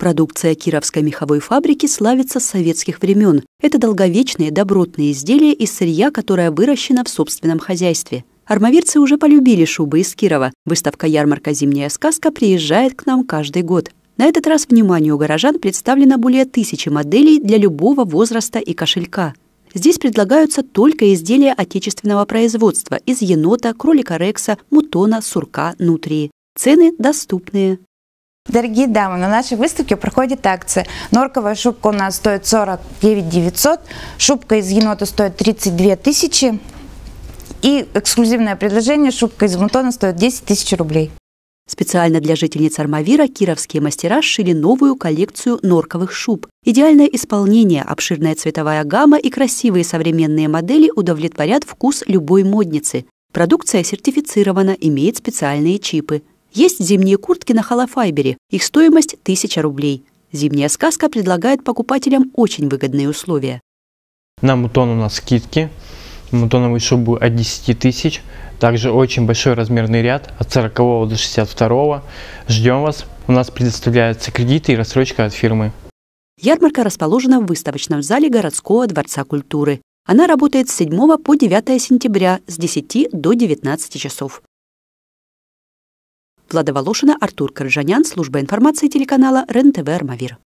Продукция Кировской меховой фабрики славится с советских времен. Это долговечные добротные изделия из сырья, которое выращено в собственном хозяйстве. Армавирцы уже полюбили шубы из Кирова. Выставка-ярмарка «Зимняя сказка» приезжает к нам каждый год. На этот раз вниманию горожан представлено более тысячи моделей для любого возраста и кошелька. Здесь предлагаются только изделия отечественного производства из енота, кролика рекса, мутона, сурка, нутрии. Цены доступные. Дорогие дамы, на нашей выставке проходит акция. Норковая шубка у нас стоит 49 900, шубка из енота стоит 32 тысячи. И эксклюзивное предложение, шубка из мутона стоит 10 тысяч рублей. Специально для жительниц Армавира кировские мастера сшили новую коллекцию норковых шуб. Идеальное исполнение, обширная цветовая гамма и красивые современные модели удовлетворят вкус любой модницы. Продукция сертифицирована, имеет специальные чипы. Есть зимние куртки на холофайбере. Их стоимость 1000 рублей. Зимняя сказка предлагает покупателям очень выгодные условия. На мутон у нас скидки. Мутоновую шубу от 10 тысяч. Также очень большой размерный ряд от 40 до 62. Ждем вас. У нас предоставляются кредиты и рассрочка от фирмы. Ярмарка расположена в выставочном зале городского дворца культуры. Она работает с 7 по 9 сентября с 10 до 19 часов. Влада Волошина, Артур Коржанян, служба информации телеканала РЕН-ТВ «Армавир».